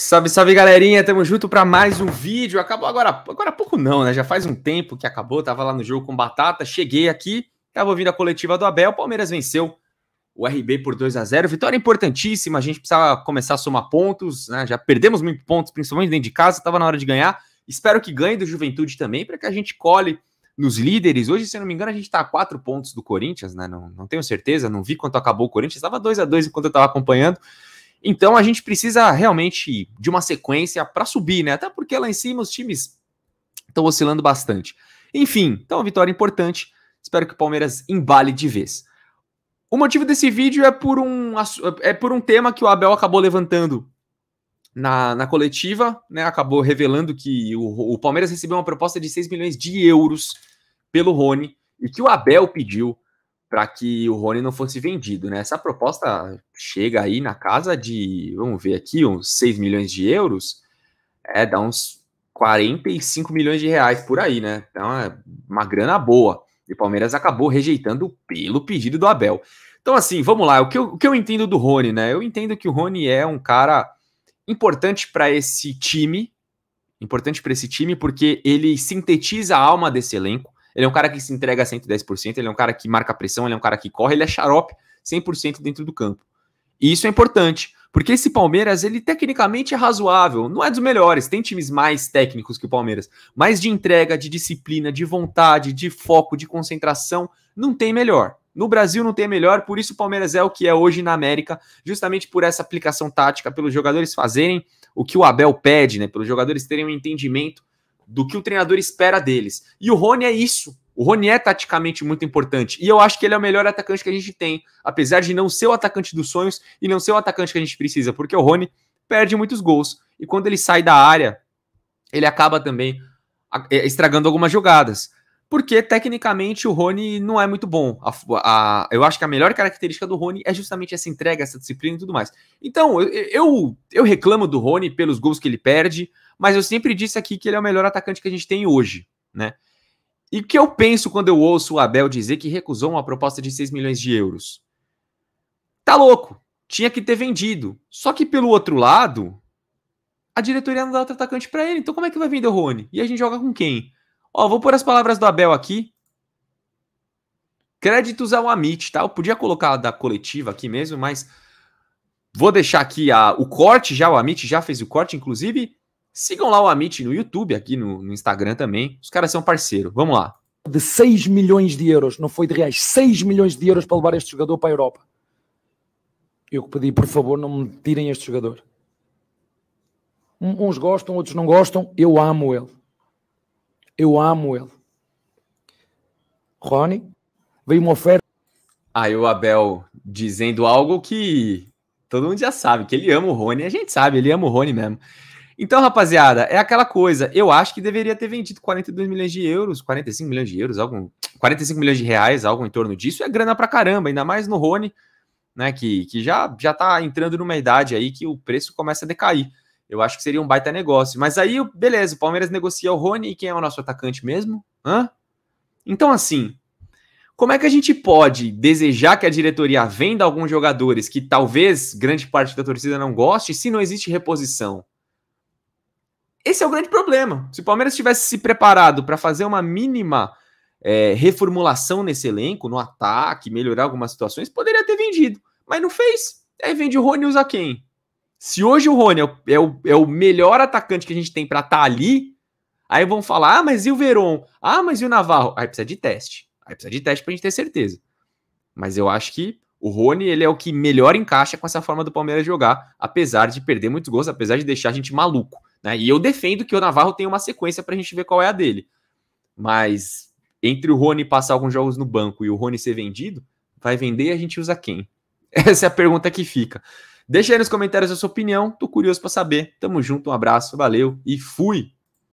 Salve, salve galerinha, tamo junto para mais um vídeo. Acabou agora, agora há pouco não, né? Já faz um tempo que acabou, tava lá no jogo com batata, cheguei aqui, tava ouvindo a coletiva do Abel, Palmeiras venceu o RB por 2 a 0. Vitória importantíssima, a gente precisava começar a somar pontos, né? Já perdemos muitos pontos, principalmente dentro de casa, tava na hora de ganhar. Espero que ganhe do Juventude também, para que a gente colhe nos líderes. Hoje, se eu não me engano, a gente tá a quatro pontos do Corinthians, né? Não, não tenho certeza, não vi quanto acabou o Corinthians, tava 2 a 2 enquanto eu tava acompanhando. Então a gente precisa realmente de uma sequência para subir, né? Até porque lá em cima os times estão oscilando bastante. Enfim, então vitória importante. Espero que o Palmeiras embale de vez. O motivo desse vídeo é por um, é por um tema que o Abel acabou levantando na, na coletiva, né? Acabou revelando que o, o Palmeiras recebeu uma proposta de 6 milhões de euros pelo Rony e que o Abel pediu para que o Rony não fosse vendido, né? Essa proposta chega aí na casa de, vamos ver aqui, uns 6 milhões de euros, é, dá uns 45 milhões de reais por aí, né? Então é uma grana boa. E o Palmeiras acabou rejeitando pelo pedido do Abel. Então, assim, vamos lá. O que eu, o que eu entendo do Rony, né? Eu entendo que o Rony é um cara importante para esse time, importante para esse time, porque ele sintetiza a alma desse elenco. Ele é um cara que se entrega a 110%, ele é um cara que marca pressão, ele é um cara que corre, ele é xarope 100% dentro do campo. E isso é importante, porque esse Palmeiras, ele tecnicamente é razoável, não é dos melhores, tem times mais técnicos que o Palmeiras, mas de entrega, de disciplina, de vontade, de foco, de concentração, não tem melhor. No Brasil não tem melhor, por isso o Palmeiras é o que é hoje na América, justamente por essa aplicação tática, pelos jogadores fazerem o que o Abel pede, né, pelos jogadores terem um entendimento do que o treinador espera deles. E o Rony é isso. O Rony é taticamente muito importante. E eu acho que ele é o melhor atacante que a gente tem, apesar de não ser o atacante dos sonhos e não ser o atacante que a gente precisa, porque o Rony perde muitos gols. E quando ele sai da área, ele acaba também é, estragando algumas jogadas porque tecnicamente o Rony não é muito bom. A, a, eu acho que a melhor característica do Rony é justamente essa entrega, essa disciplina e tudo mais. Então, eu, eu, eu, reclamo do Rony pelos gols que ele perde, mas eu sempre disse aqui que ele é o melhor atacante que a gente tem hoje, né? E o que eu penso quando eu ouço o Abel dizer que recusou uma proposta de 6 milhões de euros? Tá louco, tinha que ter vendido. Só que pelo outro lado, a diretoria não dá outro atacante para ele, então como é que vai vender o Rony? E a gente joga com quem? Ó, vou pôr as palavras do Abel aqui. Créditos ao Amit, tá? Eu podia colocar da coletiva aqui mesmo, mas vou deixar aqui a, o corte já. O Amit já fez o corte, inclusive. Sigam lá o Amit no YouTube, aqui no, no Instagram também. Os caras são parceiro. Vamos lá. De 6 milhões de euros, não foi de reais, 6 milhões de euros para levar este jogador para a Europa. Eu pedi, por favor, não me tirem este jogador. Uns gostam, outros não gostam. Eu amo ele. Eu amo ele. Rony, veio uma oferta. Aí ah, o Abel dizendo algo que todo mundo já sabe, que ele ama o Rony. A gente sabe, ele ama o Rony mesmo. Então, rapaziada, é aquela coisa. Eu acho que deveria ter vendido 42 milhões de euros, 45 milhões de euros, algum, 45 milhões de reais, algo em torno disso. É grana pra caramba, ainda mais no Rony, né? Que, que já, já tá entrando numa idade aí que o preço começa a decair. Eu acho que seria um baita negócio. Mas aí, beleza, o Palmeiras negocia o Rony e quem é o nosso atacante mesmo? Hã? Então, assim, como é que a gente pode desejar que a diretoria venda alguns jogadores que talvez grande parte da torcida não goste se não existe reposição? Esse é o grande problema. Se o Palmeiras tivesse se preparado para fazer uma mínima é, reformulação nesse elenco, no ataque, melhorar algumas situações, poderia ter vendido. Mas não fez. Aí vende o Rony e usa quem? Se hoje o Rony é o, é o, é o melhor atacante que a gente tem para estar tá ali, aí vão falar: ah, mas e o Veron? Ah, mas e o Navarro? Aí precisa de teste. Aí precisa de teste para a gente ter certeza. Mas eu acho que o Rony ele é o que melhor encaixa com essa forma do Palmeiras jogar, apesar de perder muitos gols, apesar de deixar a gente maluco. Né? E eu defendo que o Navarro tenha uma sequência para a gente ver qual é a dele. Mas entre o Rony passar alguns jogos no banco e o Rony ser vendido, vai vender e a gente usa quem? Essa é a pergunta que fica. Deixa aí nos comentários a sua opinião, tô curioso para saber. Tamo junto, um abraço, valeu e fui!